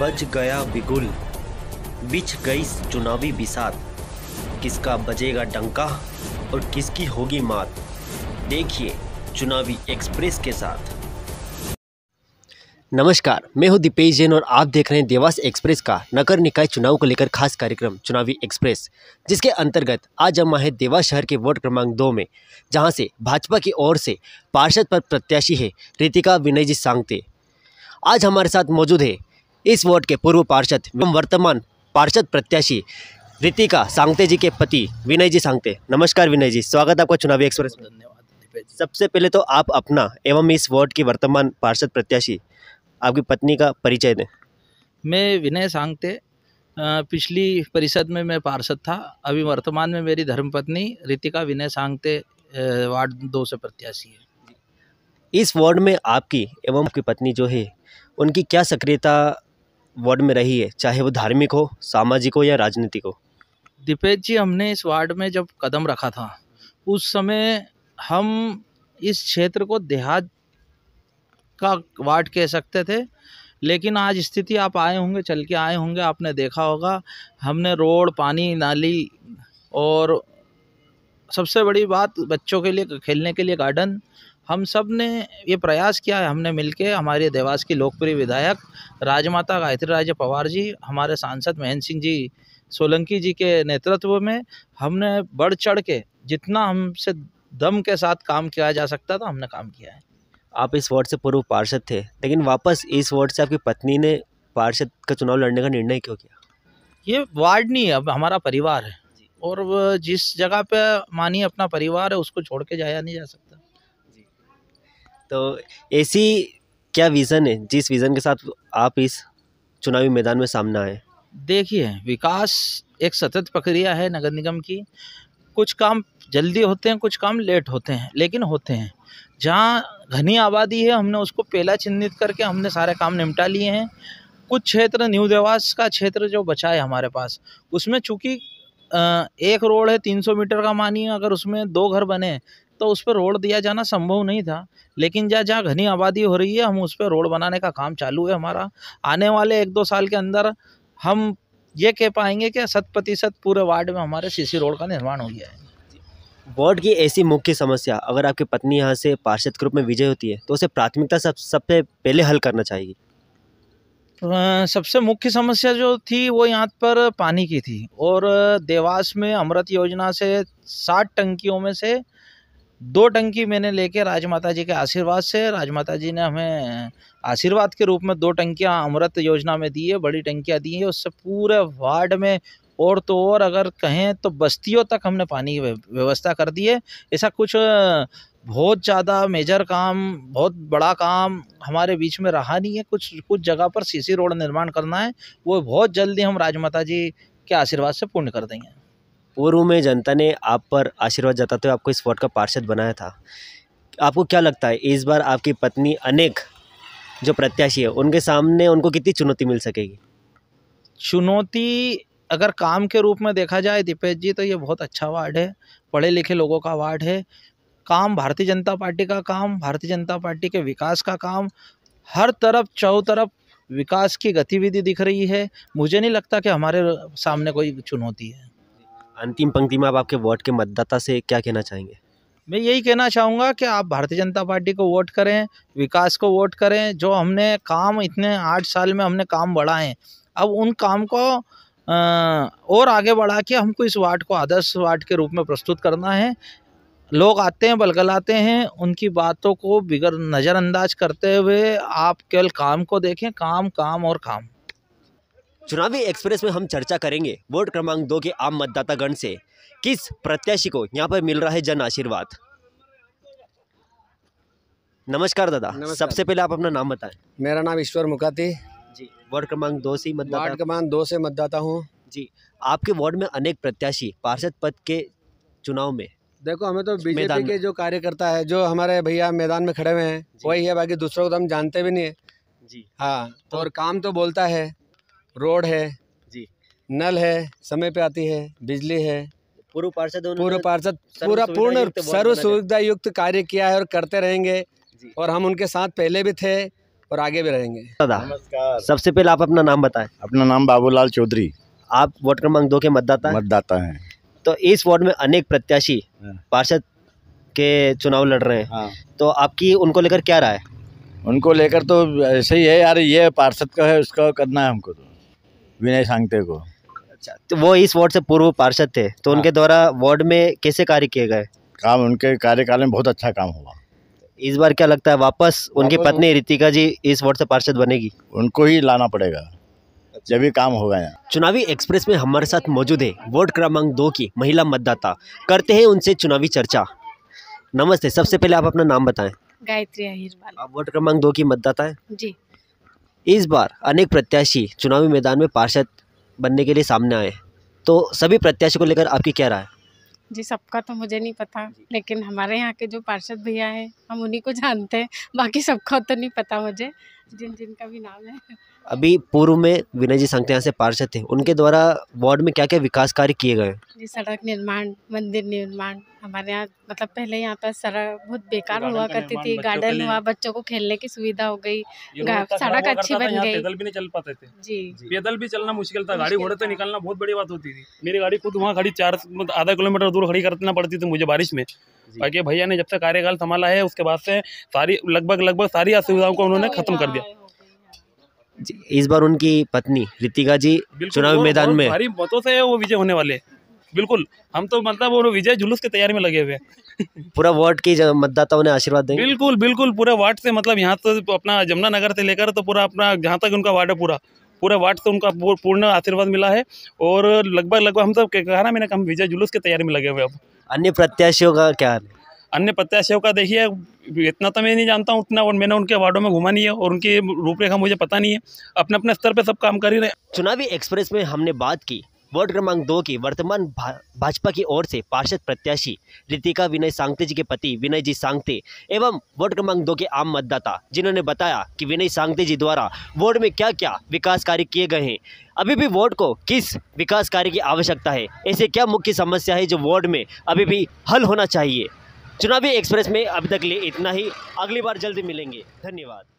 बज गया बिगुल बिछ गई चुनावी बिसात किसका बजेगा डंका और किसकी होगी मात देखिए चुनावी एक्सप्रेस के साथ नमस्कार मैं हूं दीपेश जैन और आप देख रहे हैं देवास एक्सप्रेस का नगर निकाय चुनाव को लेकर खास कार्यक्रम चुनावी एक्सप्रेस जिसके अंतर्गत आज हम आए देवास शहर के वार्ड क्रमांक दो में जहां से भाजपा की ओर से पार्षद पर प्रत्याशी है रितिका विनयजी सांगते आज हमारे साथ मौजूद है इस वार्ड के पूर्व पार्षद एवं वर्तमान पार्षद प्रत्याशी रितिका सांगते जी के पति विनय जी सांगते नमस्कार विनय जी स्वागत आपका चुनावी एक्सप्रेस धन्यवाद सबसे पहले तो आप अपना एवं इस वार्ड की वर्तमान पार्षद प्रत्याशी आपकी पत्नी का परिचय दें मैं विनय सांगते पिछली परिषद में मैं पार्षद था अभी वर्तमान में मेरी धर्मपत्नी रितिका विनय सांगते वार्ड दो से प्रत्याशी है इस वार्ड में आपकी एवं आपकी पत्नी जो है उनकी क्या सक्रियता वार्ड में रही है चाहे वो धार्मिक हो सामाजिक हो या राजनीतिक हो दीपेश जी हमने इस वार्ड में जब कदम रखा था उस समय हम इस क्षेत्र को देहात का वार्ड कह सकते थे लेकिन आज स्थिति आप आए होंगे चल के आए होंगे आपने देखा होगा हमने रोड पानी नाली और सबसे बड़ी बात बच्चों के लिए खेलने के लिए गार्डन हम सब ने ये प्रयास किया है हमने मिलके हमारे देवास की लोकप्रिय विधायक राजमाता गायत्री राजे पवार जी हमारे सांसद महेंद्र सिंह जी सोलंकी जी के नेतृत्व में हमने बढ़ चढ़ के जितना हमसे दम के साथ काम किया जा सकता था हमने काम किया है आप इस वार्ड से पूर्व पार्षद थे लेकिन वापस इस वार्ड से आपकी पत्नी ने पार्षद का चुनाव लड़ने का निर्णय क्यों किया ये वार्ड नहीं है अब हमारा परिवार है और जिस जगह पे मानिए अपना परिवार है उसको छोड़ के जाया नहीं जा सकता तो ऐसी क्या विज़न है जिस विज़न के साथ आप इस चुनावी मैदान में सामना आए देखिए विकास एक सतत प्रक्रिया है नगर निगम की कुछ काम जल्दी होते हैं कुछ काम लेट होते हैं लेकिन होते हैं जहाँ घनी आबादी है हमने उसको पहला चिन्हित करके हमने सारे काम निपटा लिए हैं कुछ क्षेत्र न्यू देवास का क्षेत्र जो बचा है हमारे पास उसमें चूँकि एक रोड है 300 मीटर का मानिए अगर उसमें दो घर बने तो उस पर रोड दिया जाना संभव नहीं था लेकिन जहाँ जहाँ घनी आबादी हो रही है हम उस पर रोड बनाने का काम चालू है हमारा आने वाले एक दो साल के अंदर हम ये कह पाएंगे कि शत प्रतिशत पूरे वार्ड में हमारे सीसी रोड का निर्माण हो गया है वार्ड की ऐसी मुख्य समस्या अगर आपकी पत्नी यहाँ से पार्षद के रूप में विजय होती है तो उसे प्राथमिकता सब सबसे पहले हल करना चाहिए सबसे मुख्य समस्या जो थी वो यहाँ पर पानी की थी और देवास में अमृत योजना से साठ टंकियों में से दो टंकी मैंने लेके राजमाता जी के आशीर्वाद से राजमाता जी ने हमें आशीर्वाद के रूप में दो टंकियां अमृत योजना में दी है बड़ी टंकियां दी हैं उससे पूरे वार्ड में और तो और अगर कहें तो बस्तियों तक हमने पानी की व्यवस्था कर दी है ऐसा कुछ बहुत ज़्यादा मेजर काम बहुत बड़ा काम हमारे बीच में रहा नहीं है कुछ कुछ जगह पर सीसी रोड निर्माण करना है वो बहुत जल्दी हम राजमाता जी के आशीर्वाद से पूर्ण कर देंगे पूर्व में जनता ने आप पर आशीर्वाद जताते हुए आपको इस वार्ड का पार्षद बनाया था आपको क्या लगता है इस बार आपकी पत्नी अनेक जो प्रत्याशी है उनके सामने उनको कितनी चुनौती मिल सकेगी चुनौती अगर काम के रूप में देखा जाए दीपेश जी तो ये बहुत अच्छा वार्ड है पढ़े लिखे लोगों का वार्ड है काम भारतीय जनता पार्टी का काम भारतीय जनता पार्टी के विकास का काम हर तरफ चौ तरफ विकास की गतिविधि दिख रही है मुझे नहीं लगता कि हमारे सामने कोई चुनौती है अंतिम पंक्ति में आप आपके वोट के मतदाता से क्या कहना चाहेंगे मैं यही कहना चाहूँगा कि आप भारतीय जनता पार्टी को वोट करें विकास को वोट करें जो हमने काम इतने आठ साल में हमने काम बढ़ाए अब उन काम को और आगे बढ़ा के हमको इस वार्ड को आदर्श वार्ड के रूप में प्रस्तुत करना है लोग आते हैं बलगलाते हैं उनकी बातों को बिगर नज़रअंदाज करते हुए आप केवल काम को देखें काम काम और काम चुनावी एक्सप्रेस में हम चर्चा करेंगे वोट क्रमांक दो के आम मतदाता गण से किस प्रत्याशी को यहाँ पर मिल रहा है जन आशीर्वाद नमस्कार दादा सबसे पहले आप अपना नाम बताएं मेरा नाम ईश्वर मुकाती जी वार्ड क्रमांक दो से मतदाता वार्ड क्रमांक दो से मतदाता हूँ जी आपके वार्ड में अनेक प्रत्याशी पार्षद पद के चुनाव में देखो हमें तो बीजेपी के जो कार्यकर्ता है जो हमारे भैया मैदान में खड़े हुए हैं वही है बाकी दूसरों को तो हम जानते भी नहीं है जी हाँ तो और काम तो बोलता है रोड है जी नल है समय पे आती है बिजली है पूर्व पार्षद पूर्व पार्षद पूरा पूर्ण सर्व सुविधा युक्त कार्य किया है और करते रहेंगे और हम उनके साथ पहले भी थे और आगे भी रहेंगे दादा सबसे पहले आप अपना नाम बताएं अपना नाम बाबूलाल चौधरी आप वार्ड क्रमांक दो के मतदाता मतदाता हैं तो इस वार्ड में अनेक प्रत्याशी हाँ। पार्षद के चुनाव लड़ रहे हैं हाँ। तो आपकी उनको लेकर क्या राय है उनको लेकर तो ऐसे ही है यार ये पार्षद का है उसका करना है हमको तो विनय सांगते को अच्छा तो वो इस वार्ड से पूर्व पार्षद थे तो उनके हाँ। द्वारा वार्ड में कैसे कार्य किए गए काम उनके कार्यकाल में बहुत अच्छा काम हुआ इस बार क्या लगता है वापस उनकी पत्नी रितिका जी इस वार्ड से पार्षद बनेगी उनको ही लाना पड़ेगा अच्छा। जब भी काम होगा यहाँ चुनावी एक्सप्रेस में हमारे साथ मौजूद है वार्ड क्रमांक दो की महिला मतदाता करते हैं उनसे चुनावी चर्चा नमस्ते सबसे पहले आप अपना नाम बताएं गायत्री अहिरवाल आप वार्ड क्रमांक दो की मतदाता है जी इस बार अनेक प्रत्याशी चुनावी मैदान में पार्षद बनने के लिए सामने आए तो सभी प्रत्याशी को लेकर आपकी क्या राय जी सबका तो मुझे नहीं पता लेकिन हमारे यहाँ के जो पार्षद भैया हैं हम उन्हीं को जानते हैं बाकी सबका तो नहीं पता मुझे जिन जिन का भी नाम है अभी पूर्व में विनय जी संघ यहाँ से पार्षद थे उनके द्वारा वार्ड में क्या क्या विकास कार्य किए गए जी सड़क निर्माण मंदिर निर्माण हमारे यहाँ मतलब पहले यहाँ पर सड़क बहुत बेकार हुआ करती थी गार्डन हुआ बच्चों को खेलने की सुविधा हो गई सड़क अच्छी बन गई पैदल भी नहीं चल पाते थे जी पैदल भी चलना मुश्किल था गाड़ी घोड़े तो निकलना बहुत बड़ी बात होती थी मेरी गाड़ी खुद वहाँ खड़ी चार मतलब आधा किलोमीटर दूर खड़ी करना पड़ती थी मुझे बारिश में बाकी भैया ने जब से कार्यकाल संभाला है उसके बाद से सारी लगभग लगभग सारी असुविधाओं को उन्होंने खत्म कर दिया इस बार उनकी पत्नी रितिका जी चुनावी मैदान में भारी मतों से वो विजय होने वाले बिल्कुल हम तो मतलब वो विजय जुलूस की तैयारी में लगे हुए हैं पूरा वार्ड की मतदाताओं ने आशीर्वाद देंगे बिल्कुल बिल्कुल पूरे वार्ड से मतलब यहाँ तो अपना जमुना नगर से लेकर तो पूरा अपना जहाँ तक उनका वार्ड है पूरा पूरे वार्ड से उनका पूर्ण आशीर्वाद मिला है और लगभग लगभग हम सब कहा ना मैंने कहा विजय जुलूस की तैयारी में लगे हुए अब अन्य प्रत्याशियों का क्या है अन्य प्रत्याशियों का देखिए इतना तो मैं नहीं जानता हूँ उतना और मैंने उनके वार्डों में घुमा नहीं है और उनकी रूपरेखा मुझे पता नहीं है अपने अपने स्तर पर सब काम कर ही रहे चुनावी एक्सप्रेस में हमने बात की वार्ड क्रमांक दो की वर्तमान भा, भाजपा की ओर से पार्षद प्रत्याशी रितिका विनय सांगते जी के पति विनय जी सांगते एवं वार्ड क्रमांक दो के आम मतदाता जिन्होंने बताया कि विनय सांगते जी द्वारा वार्ड में क्या क्या विकास कार्य किए गए हैं अभी भी वार्ड को किस विकास कार्य की आवश्यकता है ऐसे क्या मुख्य समस्या है जो वार्ड में अभी भी हल होना चाहिए चुनावी एक्सप्रेस में अभी तक लिए इतना ही अगली बार जल्दी मिलेंगे धन्यवाद